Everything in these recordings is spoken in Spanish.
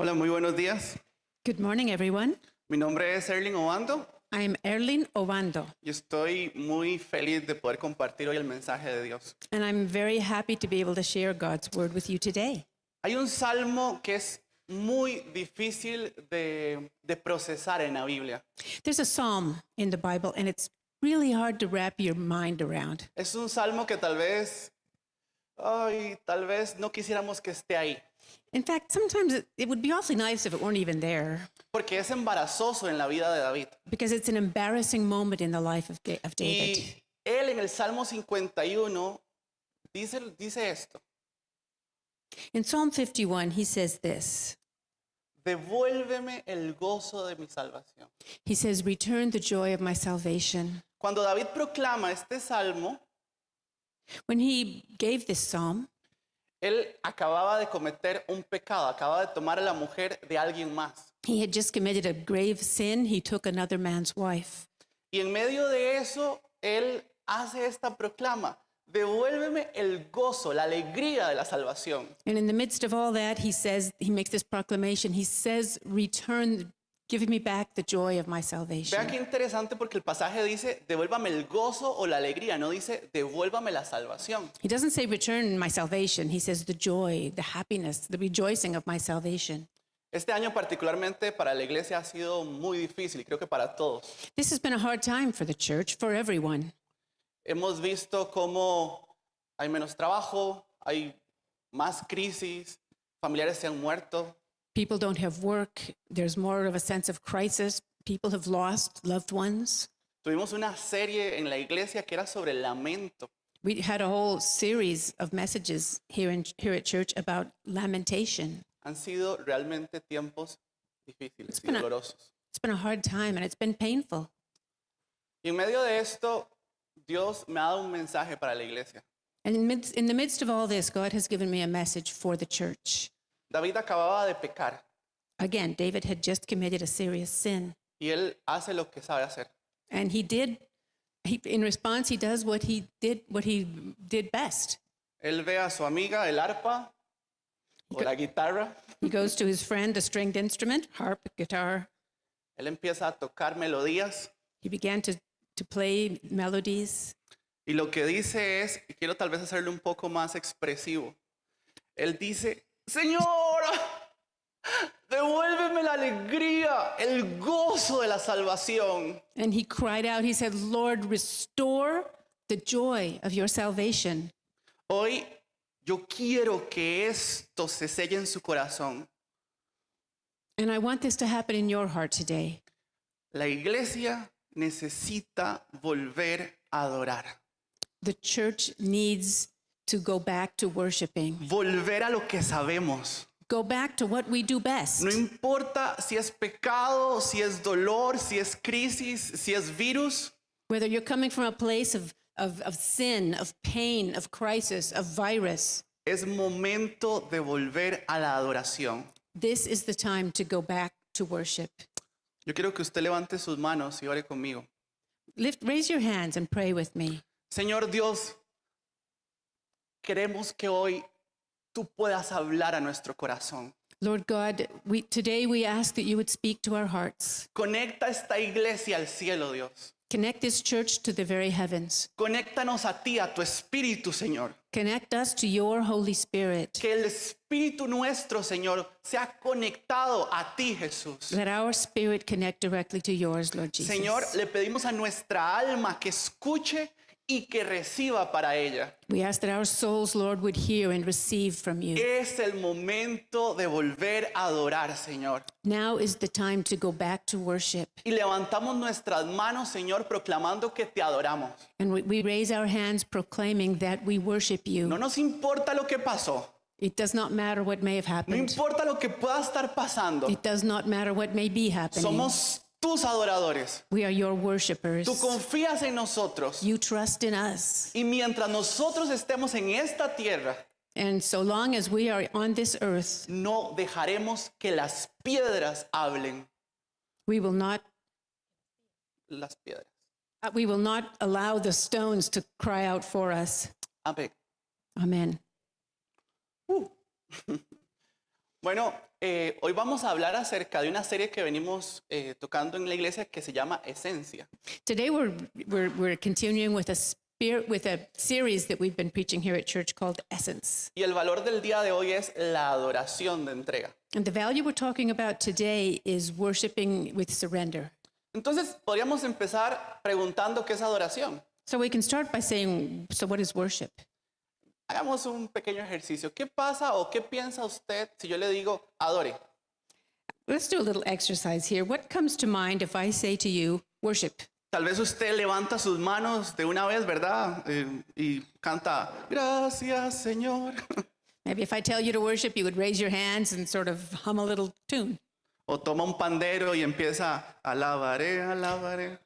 Hola, muy buenos días. Good morning, everyone. Mi nombre es Erling Obando. I'm Erling Obando. Y estoy muy feliz de poder compartir hoy el mensaje de Dios. And I'm very happy to be able to share God's word with you today. Hay un salmo que es muy difícil de, de procesar en la Biblia. There's a psalm in the Bible and it's really hard to wrap your mind around. Es un salmo que tal vez, ay, tal vez no quisiéramos que esté ahí. In fact, sometimes it, would be awfully nice if it weren't even there. Porque es embarazoso en la vida de David. Because it's an embarrassing moment in the life of, of David. Y él en el Salmo 51 dice, dice esto. In Psalm 51, he says this. Devuélveme el gozo de mi salvación. He says, Return the joy of my salvation. Cuando David proclama este salmo, When he gave this psalm, Él acababa de cometer un pecado, acababa de tomar a la mujer de alguien más. He had just committed a grave sin. He took another man's wife. Y en medio de eso, él hace esta proclama. Devuélveme el gozo, la alegría de la salvación. And in the midst of all that, he says, he makes this proclamation. He says, return giving me back the joy of my salvation. qué interesante porque el pasaje dice, devuélvame el gozo o la alegría, no dice, devuélvame la salvación. He doesn't say return my salvation, he says the joy, the happiness, the rejoicing of my salvation. Este año particularmente para la iglesia ha sido muy difícil, creo que para todos. This has been a hard time for the church, for everyone. Hemos visto cómo hay menos trabajo, hay más crisis, familiares se han muerto. people don't have work, there's more of a sense of crisis, people have lost loved ones. Tuvimos una serie en la iglesia que era sobre lamento. We had a whole series of messages here, in, here at church about lamentation. Han sido realmente tiempos difíciles y dolorosos. It's been a hard time and it's been painful. Y en medio de esto, Dios me ha dado un mensaje para la iglesia. And in, midst, in the midst of all this, God has given me a message for the church. David acababa de pecar Again, David had just committed a serious sin. y él hace lo que sabe hacer. And he did, he, in response, he does what he did, what he did best. Él ve a su amiga el arpa o la guitarra. He goes to his friend, a stringed instrument, harp, guitar. Él empieza a tocar melodías He began to, to play melodies. y lo que dice es, y quiero tal vez hacerlo un poco más expresivo, él dice, Señor, devuélveme la alegría, el gozo de la salvación. And he cried out, he said, Lord, restore the joy of your salvation. Hoy yo quiero que esto se selle en su corazón. And I want this to happen in your heart today. La iglesia necesita volver a adorar. The church needs to go back to worshiping. Volver a lo que sabemos. Go back to what we do best. No importa si es pecado, si es dolor, si es crisis, si es virus. Whether you're coming from a place of, of, of sin, of pain, of crisis, of virus. Es momento de volver a la adoración. This is the time to go back to worship. Yo quiero que usted levante sus manos y ore conmigo. Lift, raise your hands and pray with me. Señor Dios, queremos que hoy tú puedas hablar a nuestro corazón. Lord God, we, today we ask that you would speak to our hearts. Conecta esta iglesia al cielo, Dios. Connect this church to the very heavens. Conéctanos a ti, a tu espíritu, Señor. Connect us to your Holy Spirit. Que el espíritu nuestro, Señor, sea conectado a ti, Jesús. That our spirit connect directly to yours, Lord Jesus. Señor, le pedimos a nuestra alma que escuche y que reciba para ella. We ask that our souls, Lord, would hear and receive from you. Es el momento de volver a adorar, Señor. Now is the time to go back to worship. Y levantamos nuestras manos, Señor, proclamando que te adoramos. And we raise our hands proclaiming that we worship you. No nos importa lo que pasó. It does not matter what may have happened. No importa lo que pueda estar pasando. It does not matter what may be happening. Somos tus adoradores. We are your worshipers. Tú confías en nosotros. You trust in us. Y mientras nosotros estemos en esta tierra, And so long as we are on this earth, no dejaremos que las piedras hablen. We will not las piedras. Uh, we will not allow the stones to cry out for us. Amen. Uh. Amen. Bueno, eh, hoy vamos a hablar acerca de una serie que venimos eh, tocando en la iglesia que se llama Esencia. Today we're, we're, we're continuing with a, spirit, with a series that we've been preaching here at church called Essence. Y el valor del día de hoy es la adoración de entrega. And the value we're talking about today is worshiping with surrender. Entonces podríamos empezar preguntando qué es adoración. So we can start by saying, so what is worship? Hagamos un pequeño ejercicio. ¿Qué pasa o qué piensa usted si yo le digo adore? Let's do a little exercise here. What comes to mind if I say to you worship? Tal vez usted levanta sus manos de una vez, ¿verdad? Eh, y canta, gracias Señor. Maybe if I tell you to worship, you would raise your hands and sort of hum a little tune. O toma un pandero y empieza, alabaré, alabaré.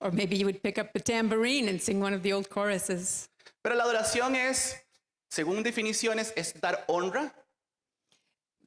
Or maybe you would pick up a tambourine and sing one of the old choruses. Pero la adoración es según definiciones, es dar honra.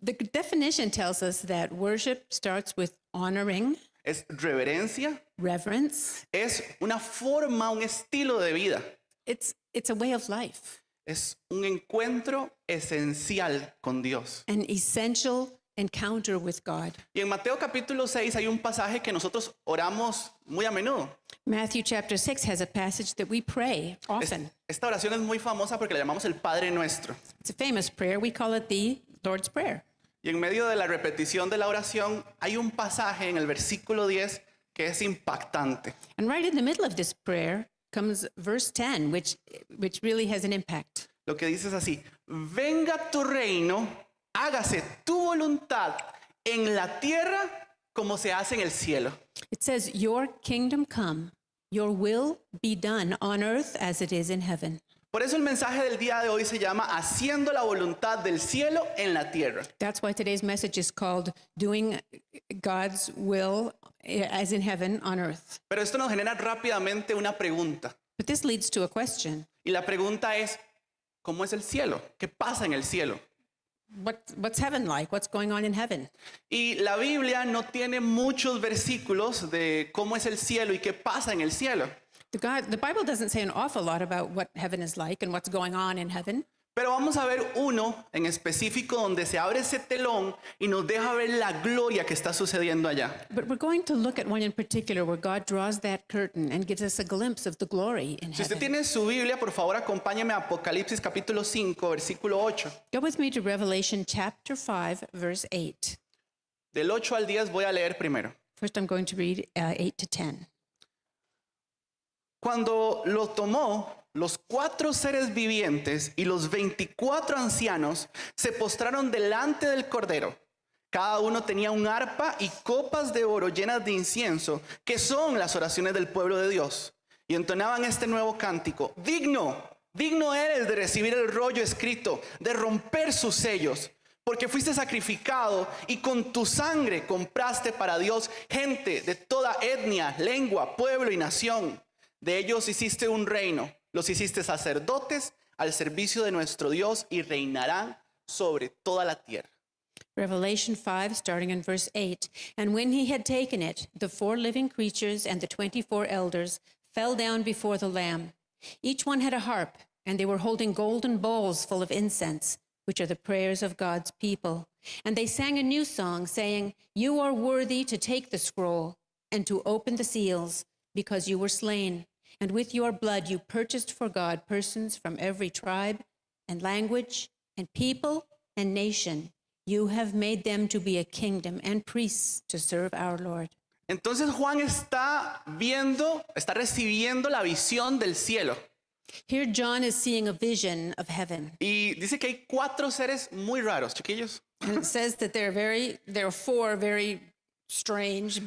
The definition tells us that worship starts with honoring. Es reverencia. Reverence. Es una forma, un estilo de vida. It's, it's a way of life. Es un encuentro esencial con Dios. An essential encounter with God. Y en Mateo capítulo 6 hay un pasaje que nosotros oramos muy a menudo. Matthew chapter 6 has a passage that we pray often. Es, esta oración es muy famosa porque la llamamos el Padre Nuestro. It's a famous prayer. We call it the Lord's Prayer. Y en medio de la repetición de la oración hay un pasaje en el versículo 10 que es impactante. And right in the middle of this prayer comes verse 10 which which really has an impact. Lo que dice es así: Venga tu reino hágase tu voluntad en la tierra como se hace en el cielo. It says, Your kingdom come, your will be done on earth as it is in heaven. Por eso el mensaje del día de hoy se llama Haciendo la voluntad del cielo en la tierra. That's why today's message is called Doing God's Will eh, as in heaven on earth. Pero esto nos genera rápidamente una pregunta. But this leads to a question. Y la pregunta es, ¿cómo es el cielo? ¿Qué pasa en el cielo? What, what's heaven like? What's going on in heaven? Y la Biblia no tiene muchos versículos de cómo es el cielo y qué pasa en el cielo. The, God, the Bible doesn't say an awful lot about what heaven is like and what's going on in heaven. Pero vamos a ver uno en específico donde se abre ese telón y nos deja ver la gloria que está sucediendo allá. But we're going to look at one in particular where God draws that curtain and gives us a glimpse of the glory in heaven. Si usted tiene su Biblia, por favor, acompáñeme a Apocalipsis capítulo 5, versículo 8. Go with me to Revelation chapter 5, verse 8. Del 8 al 10 voy a leer primero. First I'm going to read uh, 8 to 10. Cuando lo tomó los cuatro seres vivientes y los veinticuatro ancianos se postraron delante del Cordero. Cada uno tenía un arpa y copas de oro llenas de incienso, que son las oraciones del pueblo de Dios. Y entonaban este nuevo cántico, digno, digno eres de recibir el rollo escrito, de romper sus sellos, porque fuiste sacrificado y con tu sangre compraste para Dios gente de toda etnia, lengua, pueblo y nación. De ellos hiciste un reino Los hiciste sacerdotes al servicio de nuestro Dios y reinarán sobre toda la tierra. Revelation 5, starting in verse 8. And when he had taken it, the four living creatures and the 24 elders fell down before the Lamb. Each one had a harp, and they were holding golden bowls full of incense, which are the prayers of God's people. And they sang a new song, saying, You are worthy to take the scroll and to open the seals, because you were slain and with your blood you purchased for God persons from every tribe and language and people and nation. You have made them to be a kingdom and priests to serve our Lord. Entonces Juan está viendo, está recibiendo la visión del cielo. Here John is seeing a vision of heaven. Y dice que hay cuatro seres muy raros, chiquillos. And it says that there are very there are four very strange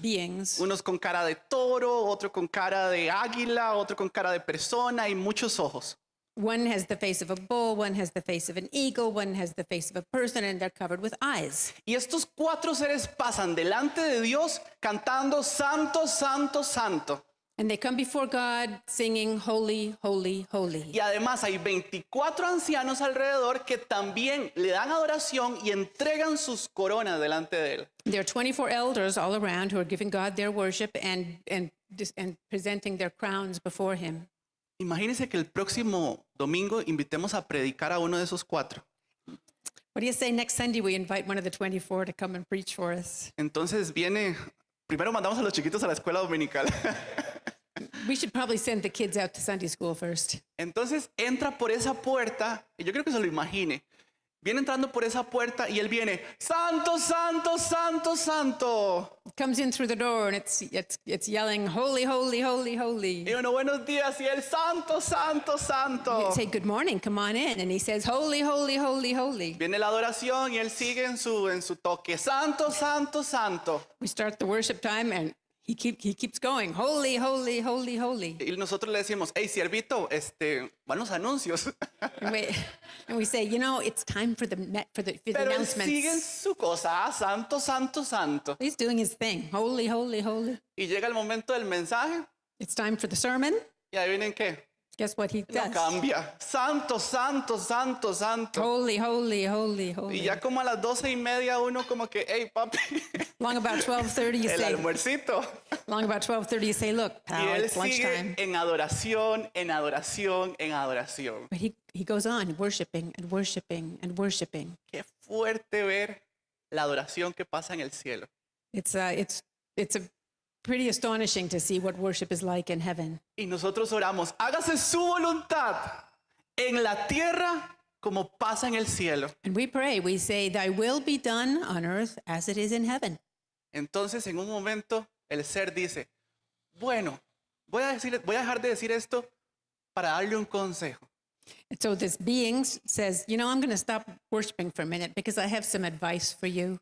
Unos con cara de toro, otro con cara de águila, otro con cara de persona y muchos ojos. One has the face of a bull, one has the face of an eagle, one has the face of a person, and they're covered with eyes. Y estos cuatro seres pasan delante de Dios cantando santo, santo, santo. And they come before God singing holy, holy, holy. Y además hay 24 ancianos alrededor que también le dan adoración y entregan sus coronas delante de él. There are 24 elders all around who are giving God their worship and and and presenting their crowns before him. Imagínese que el próximo domingo invitemos a predicar a uno de esos cuatro. What do you say next Sunday we invite one of the 24 to come and preach for us? Entonces viene primero mandamos a los chiquitos a la escuela dominical. We should probably send the kids out to Sunday school first. Entonces entra por esa puerta, y yo creo que se lo imagine. Viene entrando por esa puerta y él viene, Santo, Santo, Santo, Santo. Comes in through the door and it's, it's, it's yelling, Holy, Holy, Holy, Holy. Y uno, buenos días, y él, Santo, Santo, Santo. You say, Good morning, come on in. And he says, Holy, Holy, Holy, Holy. Viene la adoración y él sigue en su, en su toque, Santo, Santo, Santo. We start the worship time and He, keep, he keeps going, holy, holy, holy, holy. Y nosotros le decimos, hey, siervito, este, van los anuncios. And we, we say, you know, it's time for the, for the, for Pero announcements. Pero siguen su cosa, ah, santo, santo, santo. He's doing his thing, holy, holy, holy. Y llega el momento del mensaje. It's time for the sermon. Y vienen qué. Guess what he does? No cambia. Santo, santo, santo, santo. Holy, holy, holy, holy. Y ya como a las doce y media uno como que, hey, papi. Long about 12:30 you say. El almuercito. Long about 12:30 you say, look, pal, y él it's lunchtime. sigue en adoración, en adoración, en adoración. But he, he goes on worshiping and worshiping and worshiping. Qué fuerte ver la adoración que pasa en el cielo. It's, a, uh, it's, it's a pretty astonishing to see what worship is like in heaven. Y nosotros oramos, hágase su voluntad en la tierra como pasa en el cielo. And we pray, we say, Thy will be done on earth as it is in heaven. Entonces, en un momento, el ser dice, bueno, voy a, decir, voy a dejar de decir esto para darle un consejo. so this being says, you know, I'm going to stop worshiping for a minute because I have some advice for you.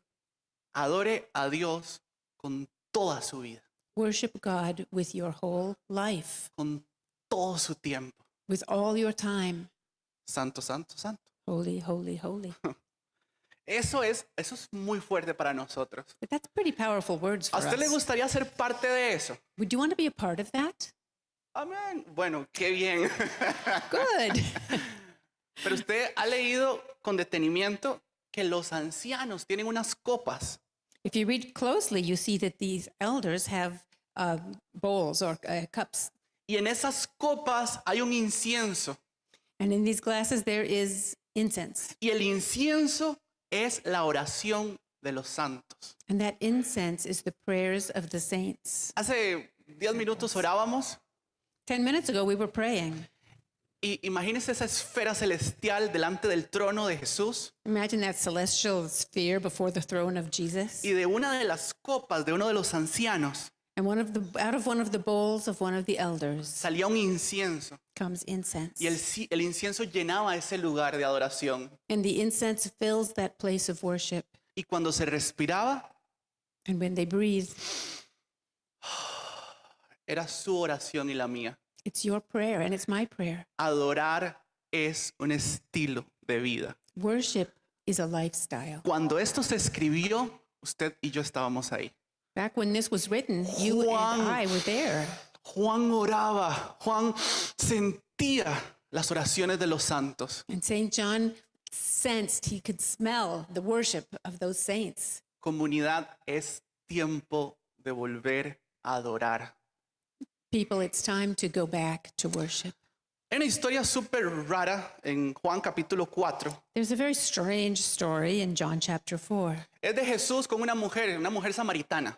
Adore a Dios con toda su vida. Worship God with your whole life. Con todo su tiempo. With all your time. Santo, santo, santo. Holy, holy, holy. Eso es, eso es muy fuerte para nosotros. that's pretty powerful words for ¿A usted le gustaría ser parte de eso? Would you want to be a part of that? Amén. Bueno, qué bien. Good. Pero usted ha leído con detenimiento que los ancianos tienen unas copas If you read closely, you see that these elders have uh, bowls or uh, cups. Y en esas copas hay un incienso. And in these glasses there is incense. Y el incienso es la oración de los santos. And that incense is the prayers of the saints. Hace 10 minutos orábamos. 10 minutes ago we were praying. Y imagínese esa esfera celestial delante del trono de Jesús. Imagine that celestial sphere before the throne of Jesus. Y de una de las copas de uno de los ancianos And one of the, out of one of the bowls of one of the elders salía un incienso. comes incense. Y el, el incienso llenaba ese lugar de adoración. And the incense fills that place of worship. Y cuando se respiraba, And when they breathe, era su oración y la mía. It's your prayer and it's my prayer. Adorar es un estilo de vida. Worship is a lifestyle. Cuando esto se escribió, usted y yo estábamos ahí. Back when this was written, you Juan, and I were there. Juan oraba, Juan sentía las oraciones de los santos. And Saint John sensed he could smell the worship of those saints. Comunidad es tiempo de volver a adorar. People, it's time to go back to worship. Hay una historia súper rara en Juan capítulo 4. There's a very strange story in John chapter 4. Es de Jesús con una mujer, una mujer samaritana.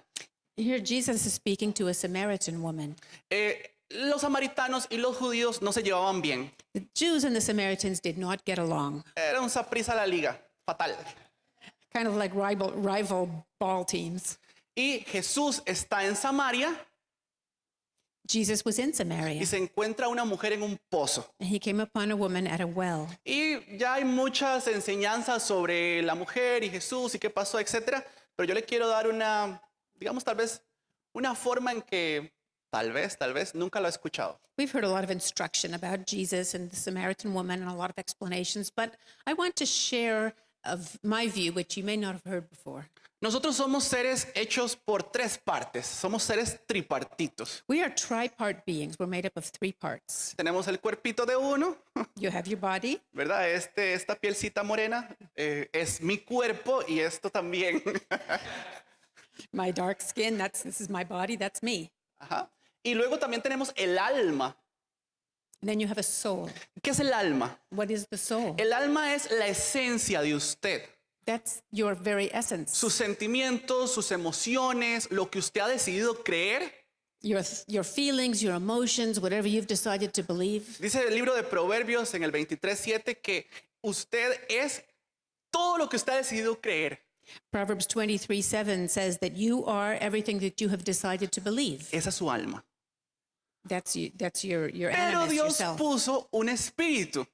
Here Jesus is speaking to a Samaritan woman. Eh, los samaritanos y los judíos no se llevaban bien. The Jews and the Samaritans did not get along. Era un saprisa la liga, fatal. Kind of like rival, rival ball teams. Y Jesús está en Samaria Jesus was in Samaria. Y se encuentra una mujer en un pozo. And he came upon a woman at a well. Y ya hay muchas enseñanzas sobre la mujer y Jesús y qué pasó, etcétera, pero yo le quiero dar una digamos tal vez una forma en que tal vez, tal vez nunca lo ha escuchado. We've heard a lot of instruction about Jesus and the Samaritan woman and a lot of explanations, but I want to share of my view which you may not have heard before. Nosotros somos seres hechos por tres partes. Somos seres tripartitos. We are beings. We're made up of three parts. Tenemos el cuerpito de uno. You have your body. ¿Verdad? Este, esta pielcita morena eh, es mi cuerpo y esto también. my dark skin, that's, this is my body, that's me. Ajá. Y luego también tenemos el alma. then you have a soul. ¿Qué es el alma? What is the soul? El alma es la esencia de usted. That's your very essence. Sus sentimientos, sus emociones, lo que usted ha decidido creer. Your, your feelings, your emotions, whatever you've decided to believe. Dice el libro de Proverbios en el 23:7 que usted es todo lo que usted ha decidido creer. Proverbs 23:7 says that you are everything that you have decided to believe. Esa es su alma. That's you, that's your, your Pero animus, Dios yourself. puso un espíritu.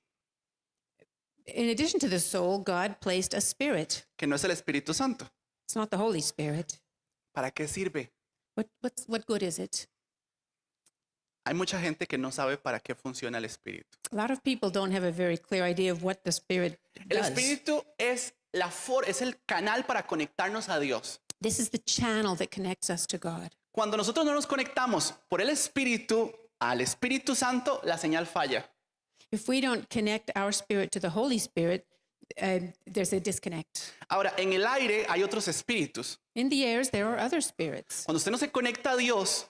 In addition to the soul, God placed a spirit. que no es el Espíritu Santo. It's not the Holy Spirit. ¿Para qué sirve? What, what's, what good is it? Hay mucha gente que no sabe para qué funciona el Espíritu. A lot of people don't have a very clear idea of what the Spirit El Espíritu es, la for- es el canal para conectarnos a Dios. This is the channel that connects us to God. Cuando nosotros no nos conectamos por el Espíritu al Espíritu Santo, la señal falla. If we don't connect our spirit to the Holy Spirit, uh, there's a disconnect. Ahora, en el aire hay otros espíritus. In the airs, there are other spirits. Cuando usted no se conecta a Dios,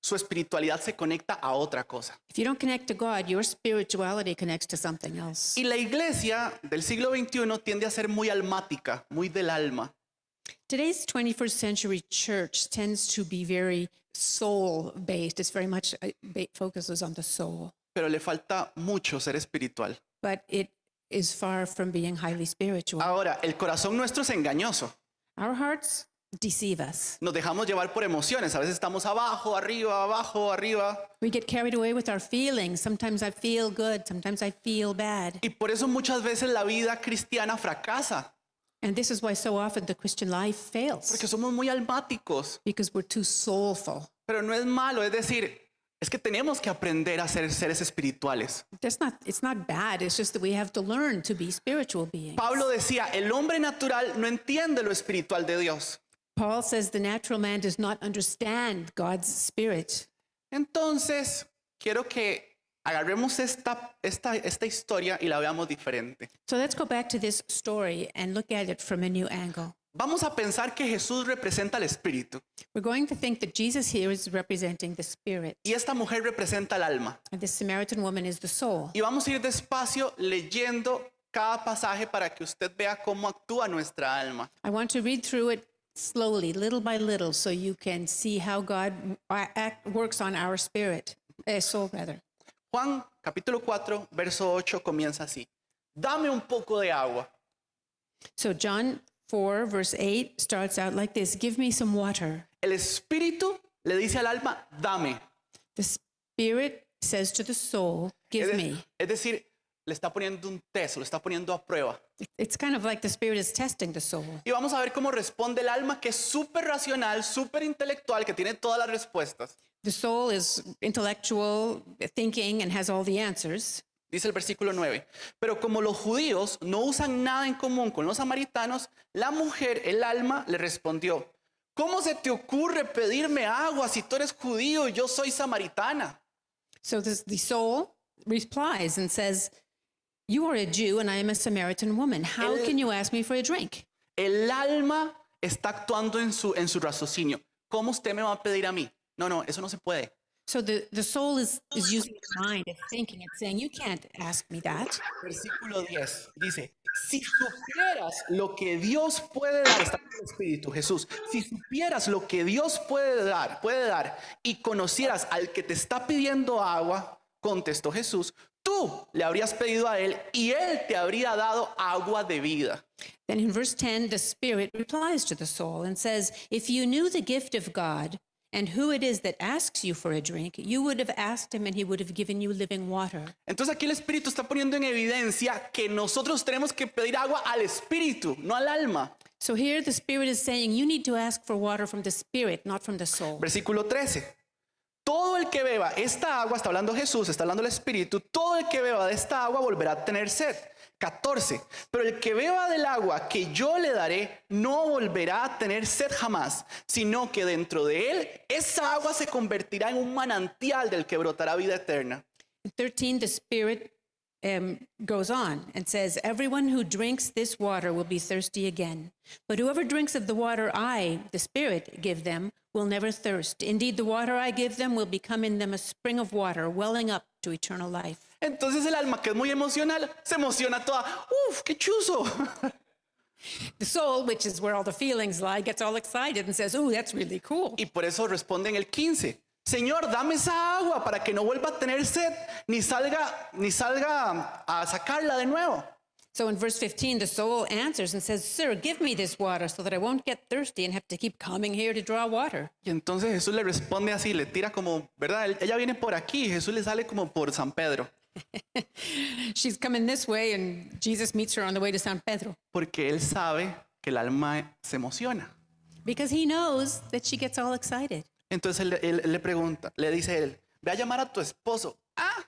su espiritualidad se conecta a otra cosa. If you don't connect to God, your spirituality connects to something else. Y la iglesia del siglo XXI tiende a ser muy almática, muy del alma. Today's 21st century church tends to be very soul based. It's very much uh, focuses on the soul. pero le falta mucho ser espiritual. Ahora, el corazón nuestro es engañoso. Nos dejamos llevar por emociones. A veces estamos abajo, arriba, abajo, arriba. Y por eso muchas veces la vida cristiana fracasa. Porque somos muy almáticos. Pero no es malo, es decir, es que tenemos que aprender a ser seres espirituales. not, it's not bad, it's just that we have to learn to be spiritual Pablo decía, el hombre natural no entiende lo espiritual de Dios. Paul says the natural man does not understand God's spirit. Entonces, quiero que agarremos esta, esta, esta historia y la veamos diferente. So let's go back to this story and look at it from a new angle. Vamos a pensar que Jesús representa al Espíritu. We're going to think that Jesus here is representing the Spirit. Y esta mujer representa el alma. And the Samaritan woman is the soul. Y vamos a ir despacio leyendo cada pasaje para que usted vea cómo actúa nuestra alma. I want to read through it slowly, little by little, so you can see how God uh, works on our spirit, eh, soul rather. Juan capítulo 4, verso 8 comienza así. Dame un poco de agua. So John 4, verse 8 starts out like this Give me some water. El espíritu le dice al alma, dame. The spirit says to the soul, Give me. Es decir, le está poniendo un test, lo está poniendo a prueba. It's kind of like the spirit is testing the soul. Y vamos a ver cómo responde el alma, que es súper racional, súper intelectual, que tiene todas las respuestas. The soul is intellectual, thinking, and has all the answers. Dice el versículo 9, pero como los judíos no usan nada en común con los samaritanos, la mujer, el alma, le respondió, ¿cómo se te ocurre pedirme agua si tú eres judío y yo soy samaritana? el, El alma está actuando en su, en su raciocinio. ¿Cómo usted me va a pedir a mí? No, no, eso no se puede. So the, the soul is, is using its mind, it's thinking, and saying, you can't ask me that. Versículo 10 dice, si supieras lo que Dios puede dar, está Espíritu Jesús, si supieras lo que Dios puede dar, puede dar y conocieras al que te está pidiendo agua, contestó Jesús, tú le habrías pedido a él y él te habría dado agua de vida. Then in verse 10, the Spirit replies to the soul and says, if you knew the gift of God, entonces aquí el Espíritu está poniendo en evidencia que nosotros tenemos que pedir agua al Espíritu, no al alma. Versículo 13. Todo el que beba esta agua, está hablando Jesús, está hablando el Espíritu, todo el que beba de esta agua volverá a tener sed. 14. Pero el que beba del agua que yo le daré no volverá a tener sed jamás, sino que dentro de él esa agua se convertirá en un manantial del que brotará vida eterna. In 13, the Spirit um, goes on and says, Everyone who drinks this water will be thirsty again. But whoever drinks of the water I, the Spirit, give them will never thirst. Indeed, the water I give them will become in them a spring of water welling up to eternal life. Entonces el alma que es muy emocional se emociona toda, uf, qué chuzo. Y por eso responde en el 15, Señor, dame esa agua para que no vuelva a tener sed ni salga ni salga a sacarla de nuevo. Y entonces Jesús le responde así, le tira como, ¿verdad? Ella viene por aquí, Jesús le sale como por San Pedro. She's coming this way and Jesus meets her on the way to San Pedro Porque él sabe que el alma se emociona. because he knows that she gets all excited. Entonces él, le pregunta, le dice él, ve a llamar a tu esposo. Ah,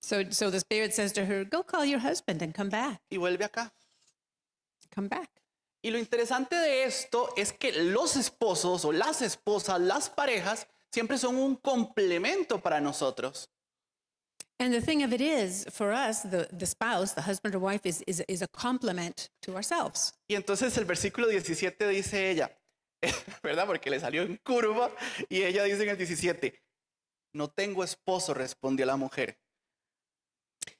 So so the spirit says to her, "Go call your husband and come back. y vuelve acá. Come back." Y lo interesante de esto es que los esposos o las esposas, las parejas, siempre son un complemento para nosotros. And the thing of it is, for us, the, the spouse, the husband or wife, is, is, is a complement to ourselves. Y entonces el versículo 17 dice ella, ¿verdad? Porque le salió en curva y ella dice en el 17, no tengo esposo, respondió la mujer.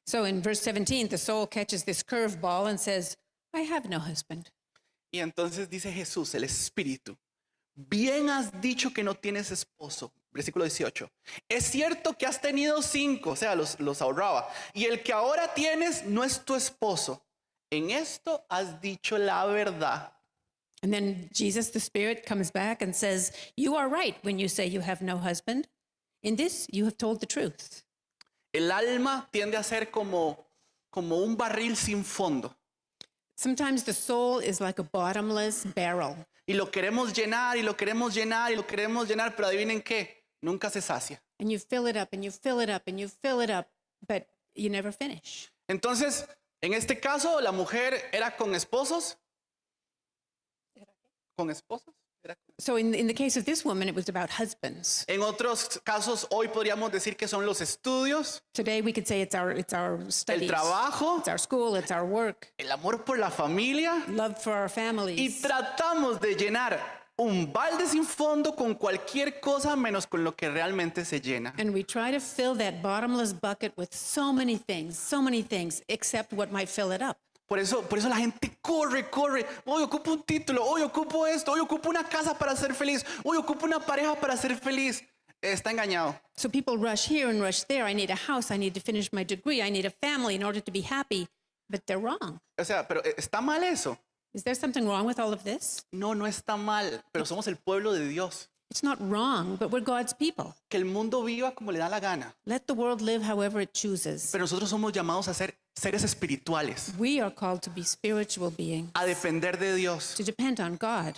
So in verse 17, the soul catches this curveball and says, I have no husband. Y entonces dice Jesús, el Espíritu, bien has dicho que no tienes esposo, Versículo 18. Es cierto que has tenido cinco, o sea, los, los ahorraba. Y el que ahora tienes no es tu esposo. En esto has dicho la verdad. And then Jesus the Spirit comes back and says, You are right when you say you have no husband. In this you have told the truth. El alma tiende a ser como, como un barril sin fondo. Sometimes the soul is like a bottomless barrel. Y lo queremos llenar y lo queremos llenar y lo queremos llenar, pero adivinen qué, Nunca se sacia. And you fill it up and you fill it up and you fill it up, but you never finish. Entonces, en este caso, la mujer era con esposos. ¿Con esposos? So in, in the case of this woman, it was about husbands. En otros casos, hoy podríamos decir que son los estudios. Today we could say it's our, it's our studies. El trabajo. It's our school, it's our work. El amor por la familia. Love for our families. Y tratamos de llenar un balde sin fondo con cualquier cosa menos con lo que realmente se llena. And we try to fill that bottomless bucket with so many things, so many things, except what might fill it up. Por eso, por eso la gente corre, corre. Hoy ocupo un título, hoy ocupo esto, hoy ocupo una casa para ser feliz, hoy ocupo una pareja para ser feliz. Está engañado. So people rush here and rush there. I need a house, I need to finish my degree, I need a family in order to be happy, but they're wrong. O sea, pero eh, está mal eso. Is there something wrong with all of this? No, no está mal, pero somos el pueblo de Dios. It's not wrong, but we're God's people. Que el mundo viva como le da la gana. Let the world live however it chooses. Pero nosotros somos llamados a ser seres espirituales. We are called to be spiritual beings. A depender de Dios. To depend on God.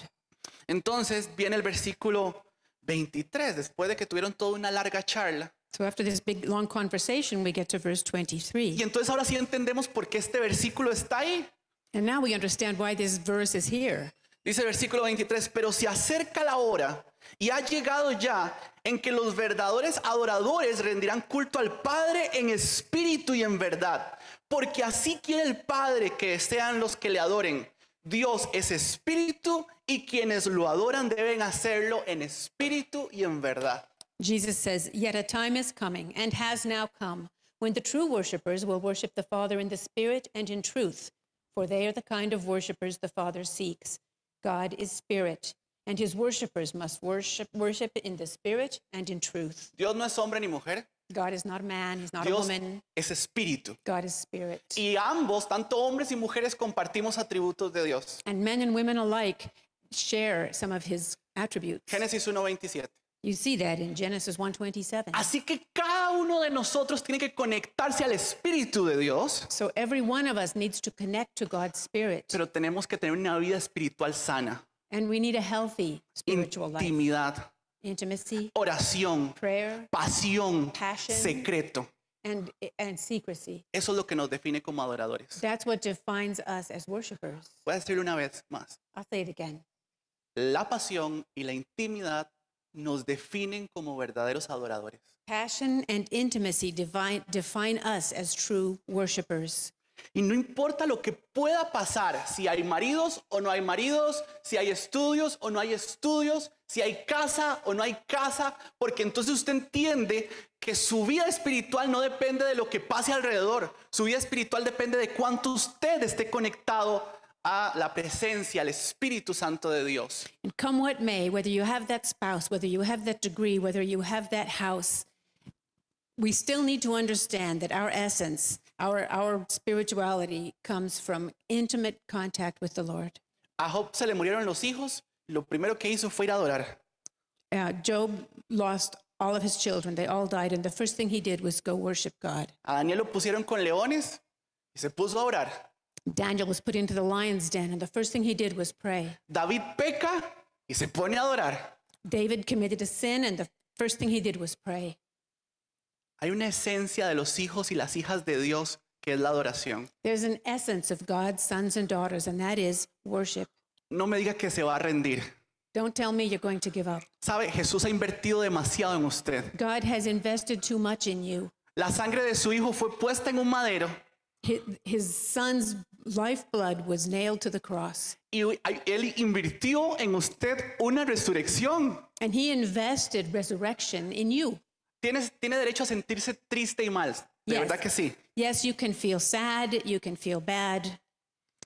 Entonces viene el versículo 23, después de que tuvieron toda una larga charla. So after this big long conversation, we get to verse 23. Y entonces ahora sí entendemos por qué este versículo está ahí. And now we understand why this verse is here. Dice el versículo 23, pero se acerca la hora y ha llegado ya en que los verdaderos adoradores rendirán culto al Padre en espíritu y en verdad, porque así quiere el Padre que sean los que le adoren. Dios es espíritu y quienes lo adoran deben hacerlo en espíritu y en verdad. Jesus says, Yet a time is coming and has now come when the true worshippers will worship the Father in the Spirit and in truth. for they are the kind of worshippers the Father seeks. God is spirit, and his worshippers must worship, worship in the spirit and in truth. Dios no es hombre ni mujer. God is not a man, he's not Dios a woman. es espíritu. God is spirit. Y ambos, tanto hombres y mujeres, compartimos atributos de Dios. And men and women alike share some of his attributes. Génesis 1:27. You see that in Genesis 1:27. Así que cada uno de nosotros tiene que conectarse al espíritu de Dios. So every one of us needs to connect to God's spirit. Pero tenemos que tener una vida espiritual sana. And we need a healthy spiritual Intimidad. Life. Intimacy, oración, prayer, pasión, passion, secreto. And, and secrecy. Eso es lo que nos define como adoradores. That's what defines us as worshipers. Voy a decirlo una vez más. I'll say it again. La pasión y la intimidad nos definen como verdaderos adoradores. and intimacy define us as true worshipers. Y no importa lo que pueda pasar, si hay maridos o no hay maridos, si hay estudios o no hay estudios, si hay casa o no hay casa, porque entonces usted entiende que su vida espiritual no depende de lo que pase alrededor, su vida espiritual depende de cuánto usted esté conectado a la presencia, al Espíritu Santo de Dios. And come what may, whether you have that spouse, whether you have that degree, whether you have that house, we still need to understand that our essence, our, our spirituality comes from intimate contact with the Lord. A Job se le murieron los hijos, lo primero que hizo fue ir a adorar. Uh, lost all of his children, they all died, and the first thing he did was go worship God. A Daniel lo pusieron con leones y se puso a orar. Daniel was put into the lion's den, and the first thing he did was pray. David peca y se pone a adorar. David committed a sin, and the first thing he did was pray. Hay una esencia de los hijos y las hijas de Dios que es la adoración. There's an essence of God's sons and daughters, and that is worship. No me diga que se va a rendir. Don't tell me you're going to give up. Sabe, Jesús ha invertido demasiado en usted. God has invested too much in you. La sangre de su hijo fue puesta en un madero. His, his son's lifeblood was nailed to the cross. Y él invirtió en usted una resurrección. And he invested resurrection in you. Tienes, tiene derecho a sentirse triste y mal. De yes. verdad que sí. Yes, you can feel sad, you can feel bad.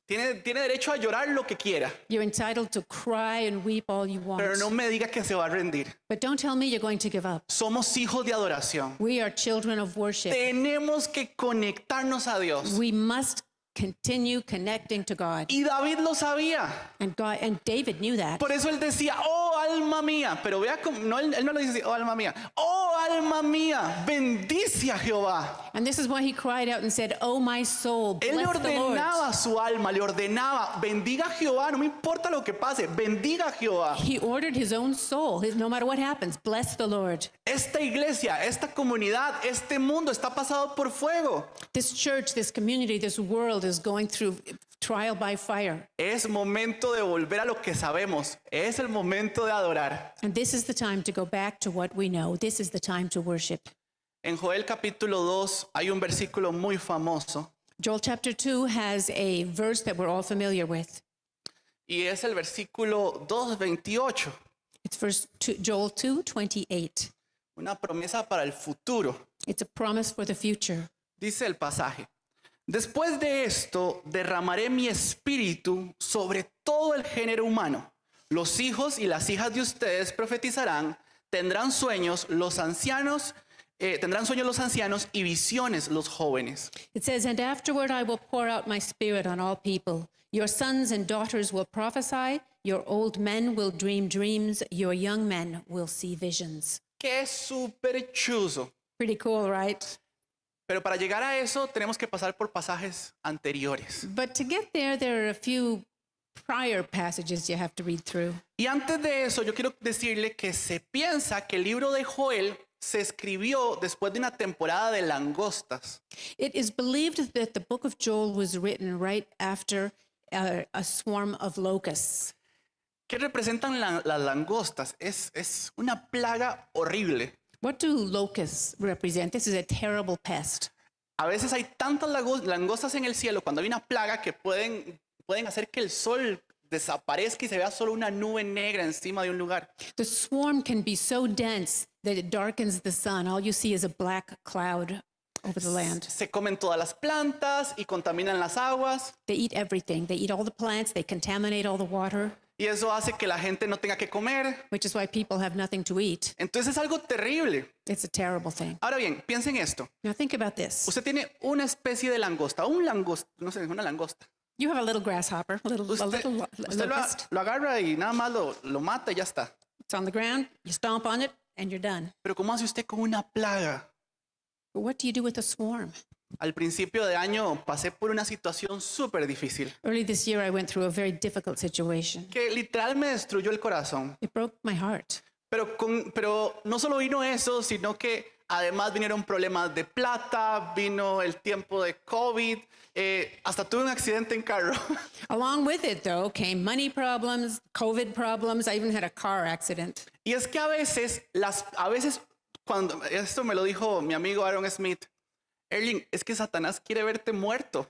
Tiene, tiene derecho a llorar lo que quiera. You're entitled to cry and weep all you want. Pero no me diga que se va a rendir. But don't tell me you're going to give up. Somos hijos de adoración. We are children of worship. Tenemos que conectarnos a Dios. We must Continue connecting to God. Y David lo sabía. And God and David knew that. Por eso él decía, "Oh alma mía", pero vea cómo no él, él no le dice, "Oh alma mía", "Oh alma mía, bendice a Jehová." And this is why he cried out and said, "Oh my soul, bless the Lord." Él ordenaba su alma, le ordenaba, "Bendiga a Jehová, no me importa lo que pase, bendiga a Jehová." He ordered his own soul, his, no matter what happens, bless the Lord. Esta iglesia, esta comunidad, este mundo está pasado por fuego. This church, this community, this world world is going through trial by fire. Es momento de volver a lo que sabemos. Es el momento de adorar. And this is the time to go back to what we know. This is the time to worship. En Joel capítulo 2 hay un versículo muy famoso Joel chapter 2 has a verse that we're all familiar with. y es el versículo 2:28, It's verse two, Joel 2:28. una promesa para el futuro, It's a promise for the future. dice el pasaje. Después de esto, derramaré mi espíritu sobre todo el género humano. Los hijos y las hijas de ustedes profetizarán, tendrán sueños los ancianos eh, tendrán sueños los ancianos y visiones los jóvenes. It says, and afterward I will pour out my spirit on all people. Your sons and daughters will prophesy, your old men will dream dreams, your young men will see visions. Qué super chuzo. Pretty cool, right? Pero para llegar a eso tenemos que pasar por pasajes anteriores. a Y antes de eso, yo quiero decirle que se piensa que el libro de Joel se escribió después de una temporada de langostas. It Joel ¿Qué representan las langostas? es una plaga horrible. What do locusts represent? This is a terrible pest. A veces hay tantas langostas en el cielo cuando hay una plaga que pueden, pueden hacer que el sol desaparezca y se vea solo una nube negra encima de un lugar. The swarm can be so dense that it darkens the sun. All you see is a black cloud over the land. Se comen todas las plantas y contaminan las aguas. They eat everything. They eat all the plants, they contaminate all the water. Y eso hace que la gente no tenga que comer. Which is why people have nothing to eat. Entonces es algo terrible. It's a terrible thing. Ahora bien, piensen esto. Now think about this. Usted tiene una especie de langosta, un langosta, no sé, una langosta. You have a little grasshopper, a little, usted, a little usted lo, lo, agarra y nada más lo, lo mata y ya está. It's on the ground, you stomp on it, and you're done. Pero ¿cómo hace usted con una plaga? But what do you do with a swarm? Al principio de año pasé por una situación súper difícil que literal me destruyó el corazón. my heart. Pero, pero no solo vino eso, sino que además vinieron problemas de plata, vino el tiempo de COVID, eh, hasta tuve un accidente en carro. Along with it, though, came money problems, COVID problems. I even had a car accident. Y es que a veces, las, a veces cuando, esto me lo dijo mi amigo Aaron Smith, Erling, es que Satanás quiere verte muerto.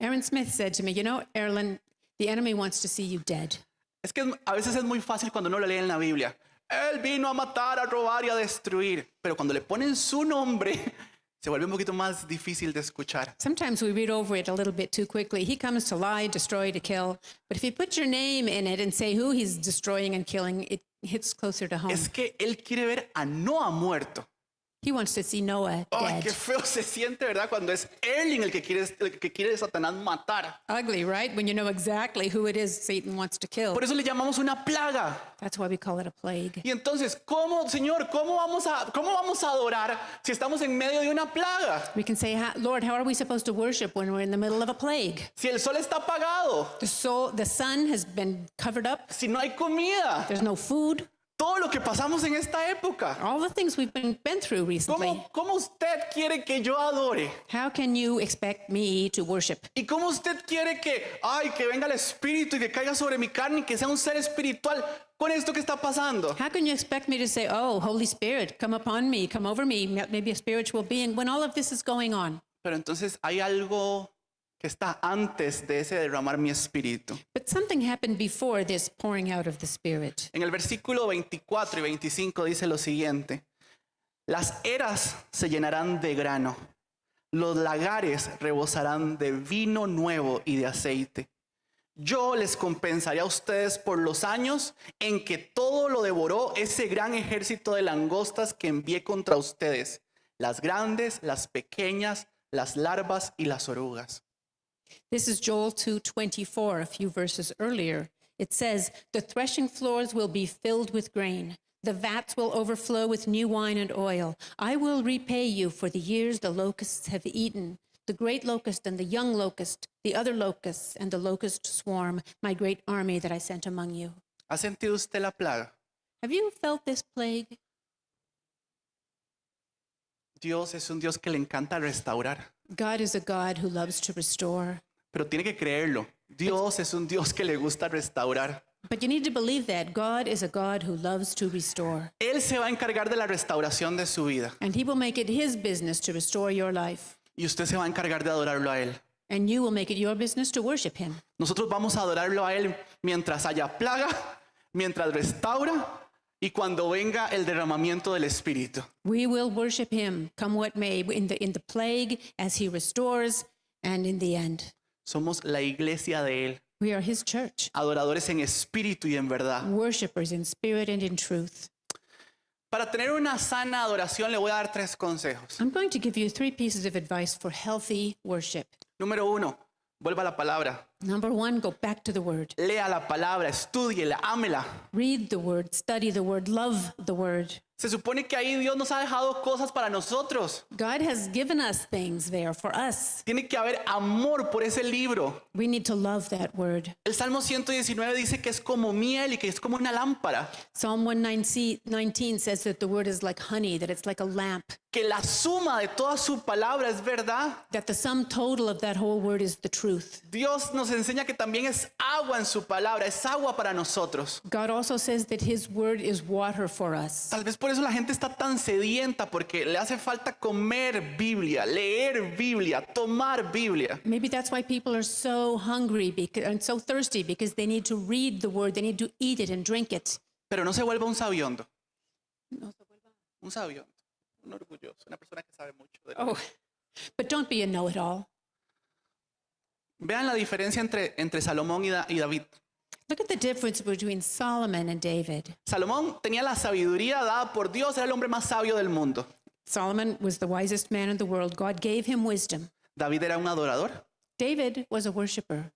Aaron Smith said to me, You know, Erling, the enemy wants to see you dead. Es que a veces es muy fácil cuando no lo leen en la Biblia. Él vino a matar, a robar y a destruir. Pero cuando le ponen su nombre, se vuelve un poquito más difícil de escuchar. Sometimes we read over it a little bit too quickly. He comes to lie, destroy, to kill. But if you put your name in it and say who he's destroying and killing, it hits closer to home. Es que él quiere ver a Noah muerto. He wants to see Noah dead. qué feo se siente, ¿verdad? Cuando es él el que quiere, el que quiere Satanás matar. Ugly, right? When you know exactly who it is Satan wants to kill. Por eso le llamamos una plaga. That's why we call it a plague. Y entonces, ¿cómo, Señor, cómo vamos a cómo vamos a adorar si estamos en medio de una plaga? We can say, Lord, how are we supposed to worship when we're in the middle of a plague? Si el sol está apagado. The, the sun has been covered up. Si no hay comida. There's no food. todo lo que pasamos en esta época. All the things we've been, been through recently. ¿Cómo, ¿Cómo, usted quiere que yo adore? How can you expect me to worship? ¿Y cómo usted quiere que, ay, que venga el espíritu y que caiga sobre mi carne y que sea un ser espiritual con esto que está pasando? How can you expect me to say, "Oh, Holy Spirit, come upon me, come over me, maybe a spiritual being" when all of this is going on? Pero entonces hay algo que está antes de ese derramar mi espíritu. En el versículo 24 y 25 dice lo siguiente: Las eras se llenarán de grano, los lagares rebosarán de vino nuevo y de aceite. Yo les compensaré a ustedes por los años en que todo lo devoró ese gran ejército de langostas que envié contra ustedes, las grandes, las pequeñas, las larvas y las orugas. This is Joel 2:24, a few verses earlier. It says, "The threshing floors will be filled with grain. The vats will overflow with new wine and oil. I will repay you for the years the locusts have eaten, the great locust and the young locust, the other locusts and the locust swarm, my great army that I sent among you." ¿Ha sentido usted la plaga? Have you felt this plague? Dios es un Dios que le encanta restaurar. God is a God who loves to restore. Pero tiene que creerlo. Dios es un Dios que le gusta restaurar. But you need to believe that God is a God who loves to restore. Él se va a encargar de la restauración de su vida. And he will make it his business to restore your life. Y usted se va a encargar de adorarlo a él. And you will make it your business to worship him. Nosotros vamos a adorarlo a él mientras haya plaga, mientras restaura, y cuando venga el derramamiento del espíritu. We will worship him come what may in the in the plague as he restores and in the end. Somos la iglesia de él. We are his church. Adoradores en espíritu y en verdad. Worshippers in spirit and in truth. Para tener una sana adoración le voy a dar tres consejos. I'm going to give you three pieces of advice for healthy worship. Número uno. Vuelva a la palabra. Number one, go back to the word. Lea la palabra, la, ámela. Read the word, study the word, love the word. Se supone que ahí Dios nos ha dejado cosas para nosotros. Tiene que haber amor por ese libro. El Salmo 119 dice que es como miel y que es como una lámpara. Que la suma de toda su palabra es verdad. Dios nos enseña que también es agua en su palabra, es agua para nosotros. Tal vez por por eso la gente está tan sedienta, porque le hace falta comer Biblia, leer Biblia, tomar Biblia. Maybe that's why people are so hungry and so thirsty because they need to read the word, they need to eat it and drink it. Pero no se vuelva un sabiondo. No se vuelva. Un sabio, un orgulloso, una persona que sabe mucho. De oh, but don't be a know-it-all. Vean la diferencia entre, entre Salomón y David. Look at the difference between Solomon and David. Salomón tenía la sabiduría dada por Dios, era el hombre más sabio del mundo. Solomon was the wisest man in the world. God gave him wisdom. David era un adorador. David was a worshipper.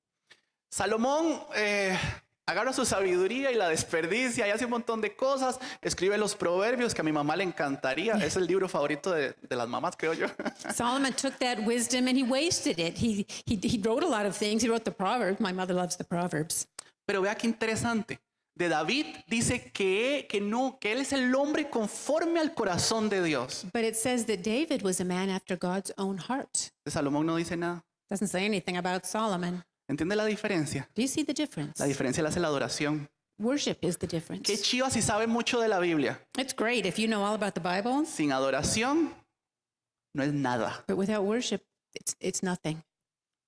Salomón eh, agarra su sabiduría y la desperdicia y hace un montón de cosas. Escribe los proverbios que a mi mamá le encantaría. Es el libro favorito de, de las mamás, creo yo. Solomon took that wisdom and he wasted it. He, he, he wrote a lot of things. He wrote the Proverbs. My mother loves the Proverbs. Pero vea qué interesante. De David dice que, que no, que él es el hombre conforme al corazón de Dios. But it says that David was a man after God's own heart. De Salomón no dice nada. Doesn't say anything about Solomon. ¿Entiende la diferencia? Do you see the difference? La diferencia la hace la adoración. Worship is the difference. Qué chido si sabe mucho de la Biblia. It's great if you know all about the Bible. Sin adoración no es nada. But without worship, it's, it's nothing.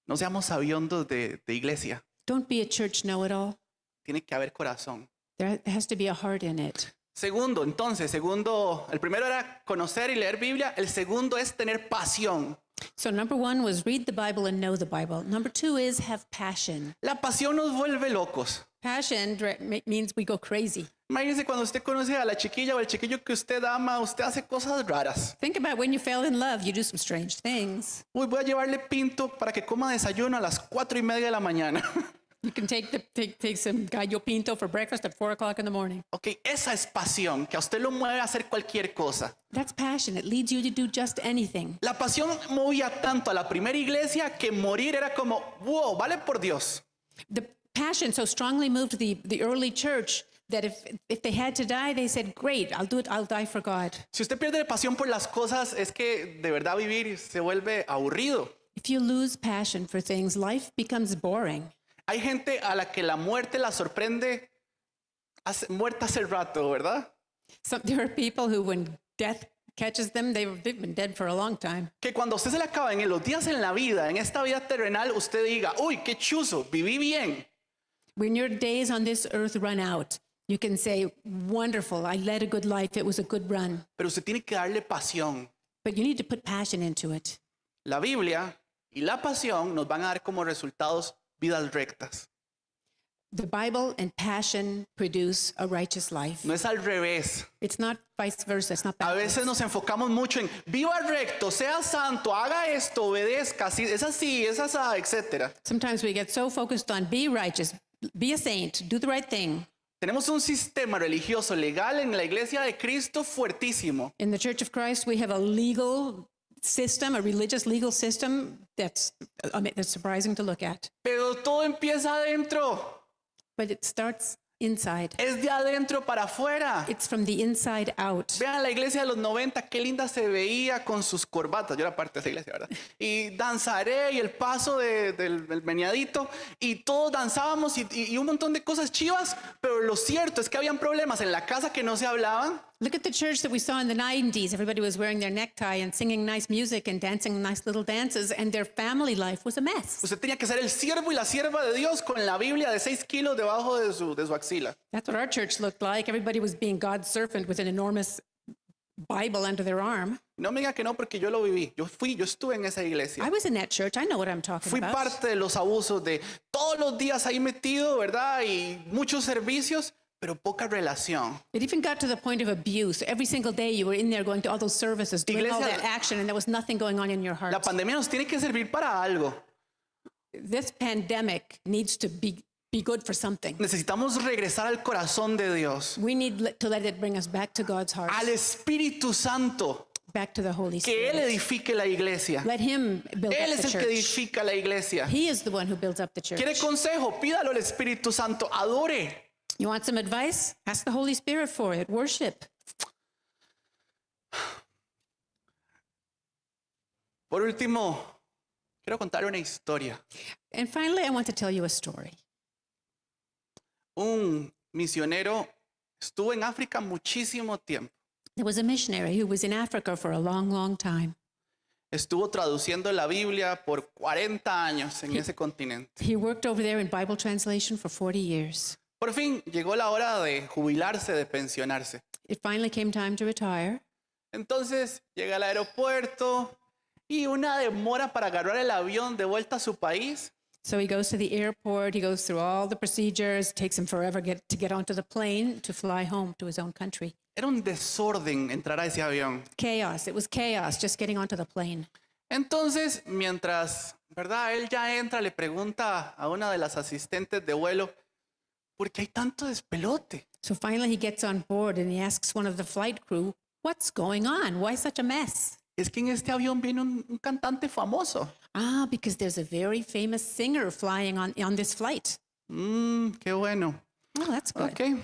No seamos sabiondos de, de iglesia. Don't be a church know-it-all. Tiene que haber corazón. There has to be a heart in it. Segundo, entonces, segundo, el primero era conocer y leer Biblia, el segundo es tener pasión. So number one was read the Bible and know the Bible. Number two is have passion. La pasión nos vuelve locos. Passion means we go crazy. Imagínese cuando usted conoce a la chiquilla o el chiquillo que usted ama, usted hace cosas raras. Think about when you fell in love, you do some strange things. Uy, voy a llevarle pinto para que coma desayuno a las cuatro y media de la mañana. You can take, the, take, take some gallo pinto for breakfast at four o'clock in the morning. Okay, esa es pasión, que a usted lo mueve a hacer cualquier cosa. That's passion. It leads you to do just anything. La pasión movía tanto a la primera iglesia que morir era como, wow, vale por Dios passion so strongly moved the, the early church that if, if they had to die, they said, great, I'll do it, I'll die for God. Si usted pierde pasión por las cosas, es que de verdad vivir se vuelve aburrido. If you lose passion for things, life becomes boring. Hay gente a la que la muerte la sorprende hace, muerta hace rato, ¿verdad? Some, there are people who, when death catches them, they've, they've been dead for a long time. Que cuando usted se le acaba en los días en la vida, en esta vida terrenal, usted diga, uy, qué chuzo, viví bien. When your days on this earth run out, you can say, wonderful, I led a good life, it was a good run. Pero usted tiene que darle pasión. But you need to put passion into it. La Biblia y la pasión nos van a dar como resultados vidas rectas. The Bible and passion produce a righteous life. No es al revés. It's not vice versa, it's not A veces nos enfocamos mucho en viva recto, sea santo, haga esto, obedezca, así, es así, es así, etcétera. Sometimes we get so focused on be righteous, Be a saint, do the right thing. Tenemos un sistema religioso legal en la iglesia de Cristo fuertísimo. In the Church of Christ, we have a legal system, a religious legal system that's, I uh, mean, that's surprising to look at. Pero todo empieza adentro. But it starts Inside. Es de adentro para afuera. It's from the inside out. Vean la iglesia de los 90, qué linda se veía con sus corbatas. Yo era parte de esa iglesia, ¿verdad? Y danzaré y el paso del, del, y todos danzábamos y, y un montón de cosas chivas, pero lo cierto es que habían problemas en la casa que no se hablaban. Look at the church that we saw in the 90s. Everybody was wearing their necktie and singing nice music and dancing nice little dances, and their family life was a mess. Usted tenía que ser el siervo y la sierva de Dios con la Biblia de 6 kilos debajo de su, de su axila. That's what our church looked like. Everybody was being God's servant with an enormous Bible under their arm. No me diga que no porque yo lo viví. Yo fui, yo estuve en esa iglesia. I was in that church. I know what I'm talking Fui about. parte de los abusos de todos los días ahí metido, ¿verdad? Y muchos servicios pero poca relación. It even got to the point of abuse. Every single day you were in there going to all those services, doing Iglesia, all that action, and there was nothing going on in your heart. La pandemia nos tiene que servir para algo. This pandemic needs to be be good for something. Necesitamos regresar al corazón de Dios. We need to let it bring us back to God's heart. Al Espíritu Santo. Back to the Holy Spirit. Que él edifique la iglesia. Let him build él up es the el church. que edifica la iglesia. He is the one who builds up the church. Quiere consejo, pídalo al Espíritu Santo, adore. You want some advice? Ask the Holy Spirit for it. Worship. Por último, quiero contar una historia. And finally, I want to tell you a story. Un misionero estuvo en África muchísimo tiempo. There was a missionary who was in Africa for a long, long time. Estuvo traduciendo la Biblia por 40 años en he, ese continente. He worked over there in Bible translation for 40 years. Por fin llegó la hora de jubilarse, de pensionarse. Entonces llega al aeropuerto y una demora para agarrar el avión de vuelta a su país. Era un desorden entrar a ese avión. Entonces, mientras, ¿verdad? Él ya entra, le pregunta a una de las asistentes de vuelo, porque hay tanto despelote. So finally he gets on board and he asks one of the flight crew, "What's going on? Why such a mess?" Es que en este avión viene un, cantante famoso. Ah, because there's a very famous singer flying on on this flight. Mmm, qué bueno. Oh, that's good. Okay.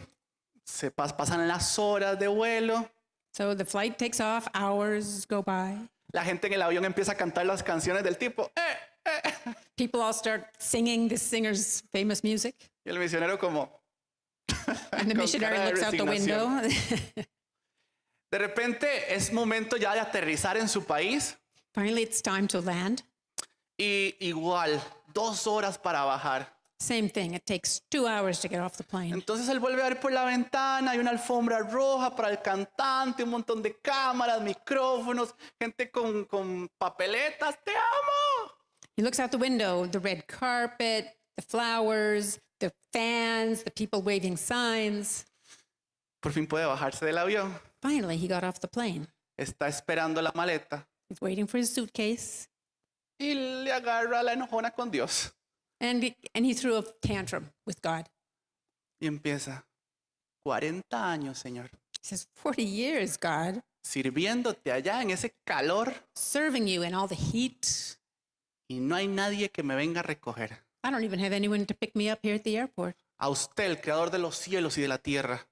Se pasan las horas de vuelo. So the flight takes off, hours go by. La gente en el avión empieza a cantar las canciones del tipo. Eh, eh". People all start singing this singer's famous music. Y el misionero como... de repente es momento ya de aterrizar en su país. Finally it's time to land. Y igual, dos horas para bajar. Same thing, it takes hours to get off the plane. Entonces él vuelve a ver por la ventana, hay una alfombra roja para el cantante, un montón de cámaras, micrófonos, gente con, con papeletas, te amo. He looks out the window, the red carpet, the flowers, the fans, the people waving signs. Por fin puede bajarse del avión. Finally, he got off the plane. Está esperando la maleta He's waiting for his suitcase. y le agarra la enojona con Dios and he, and he threw a tantrum with God. y empieza 40 años, Señor, He says, 40 years, God, sirviéndote allá en ese calor serving you in all the heat, y no hay nadie que me venga a recoger. I don't even have anyone to pick me up here at the airport. A usted, el creador de los cielos y de la tierra.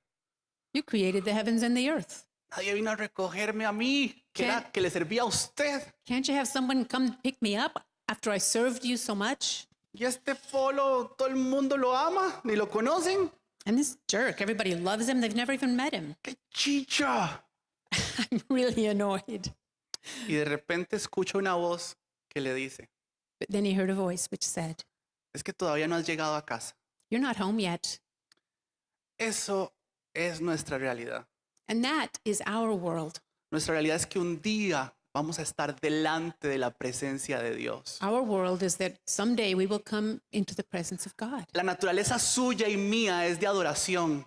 You created the heavens and the earth. Nadie vino a recogerme a mí, que, era, que le servía a usted. Can't you have someone come pick me up after I served you so much? Y este polo, todo el mundo lo ama, ni lo conocen. And this jerk, everybody loves him. They've never even met him. ¡Qué chicha! I'm really annoyed. Y de repente escucho una voz que le dice. But then he heard a voice which said. Es que todavía no has llegado a casa. Eso es nuestra realidad. Nuestra realidad es que un día vamos a estar delante de la presencia de Dios. La naturaleza suya y mía es de adoración.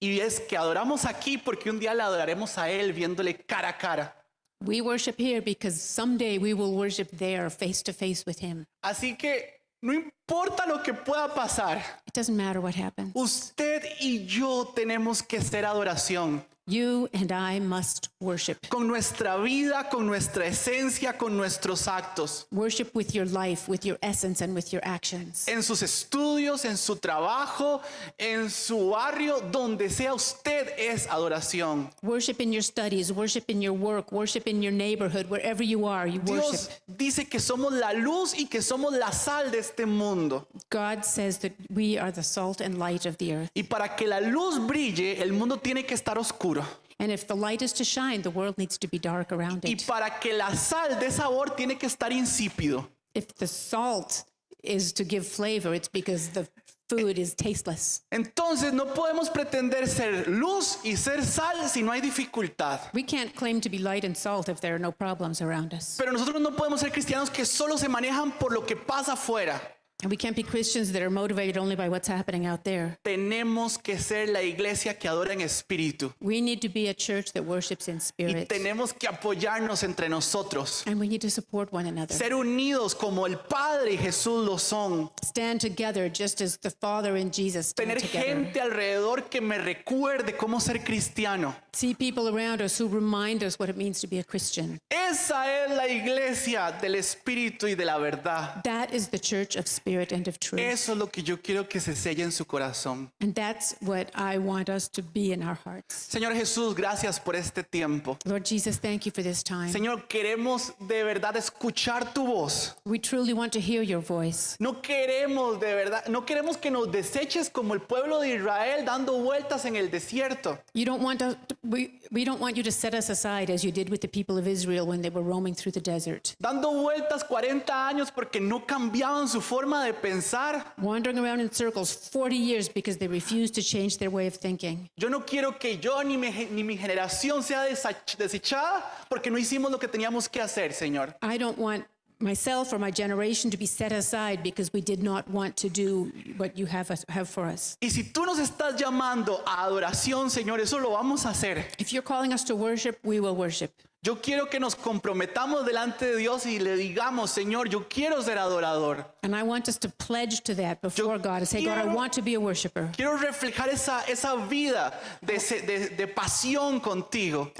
Y es que adoramos aquí porque un día le adoraremos a él viéndole cara a cara. We worship here because someday we will worship there face to face with him. Así que no importa lo que pueda pasar. It doesn't matter what happens. Usted y yo tenemos que ser adoración. You and I must worship. Con nuestra vida, con nuestra esencia, con nuestros actos. Worship with your life, with your essence and with your actions. En sus estudios, en su trabajo, en su barrio, donde sea usted es adoración. Worship in your studies, worship in your work, worship in your neighborhood, wherever you are, you Dios worship. dice que somos la luz y que somos la sal de este mundo. God says that we are the salt and light of the earth. Y para que la luz brille, el mundo tiene que estar oscuro oscuro. And if the light is to shine, the world needs to be dark around Y para que la sal dé sabor tiene que estar insípido. If the salt is to give flavor, it's because the food is tasteless. Entonces no podemos pretender ser luz y ser sal si no hay dificultad. We can't claim to be light and salt if there are no problems around us. Pero nosotros no podemos ser cristianos que solo se manejan por lo que pasa afuera. And we can't be Christians that are motivated only by what's happening out there. Tenemos que ser la iglesia que adora en espíritu. We need to be a church that worships in Y spirit. tenemos que apoyarnos entre nosotros. And we need to support one another. Ser unidos como el Padre y Jesús lo son. Stand together just as the Father and Jesus stand Tener together. gente alrededor que me recuerde cómo ser cristiano. See people around us who remind us what it means to be a Christian. Esa es la iglesia del espíritu y de la verdad. That is the church of spirit spirit and of truth. Eso es lo que yo quiero que se selle en su corazón. And that's what I want us to be in our hearts. Señor Jesús, gracias por este tiempo. Lord Jesus, thank you for this time. Señor, queremos de verdad escuchar tu voz. We truly want to hear your voice. No queremos de verdad, no queremos que nos deseches como el pueblo de Israel dando vueltas en el desierto. You don't want us to, we, we don't want you to set us aside as you did with the people of Israel when they were roaming through the desert. Dando vueltas 40 años porque no cambiaban su forma de pensar. Wandering around in circles 40 years because they refused to change their way of thinking. Yo no quiero que yo ni, ni mi generación sea desechada porque no hicimos lo que teníamos que hacer, Señor. I don't want myself or my generation to be set aside because we did not want to do what you have, us, have for us. Y si tú nos estás llamando a adoración, Señor, eso lo vamos a hacer. If you're calling us to worship, we will worship. Yo quiero que nos comprometamos delante de Dios y le digamos, Señor, yo quiero ser adorador. Quiero reflejar esa esa vida de, de, de pasión contigo.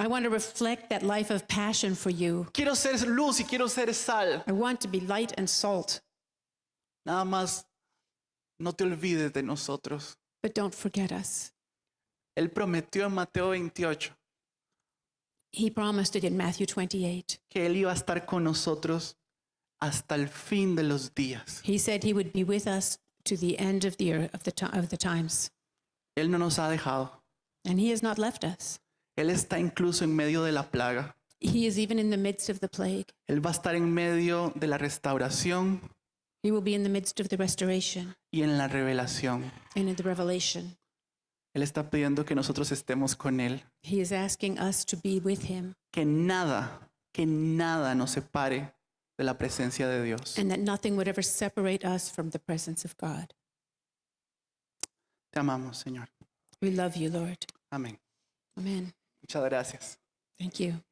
Quiero ser luz y quiero ser sal. Nada más no te olvides de nosotros. Él prometió en Mateo 28 He promised it in Matthew 28. que Él iba a estar con nosotros hasta el fin de los días. He said he would be with us to the end of the of the, of the times. Él no nos ha dejado. And he has not left us. Él está incluso en medio de la plaga. He is even in the midst of the plague. Él va a estar en medio de la restauración He will be in the midst of the restoration y en la revelación. and in the revelation. Él está pidiendo que nosotros estemos con Él. He is asking us to be with Him. Que nada, que nada nos separe de la presencia de Dios. And that nothing would ever separate us from the presence of God. Te amamos, Señor. We love you, Lord. Amén. Amen. Muchas gracias. Thank you.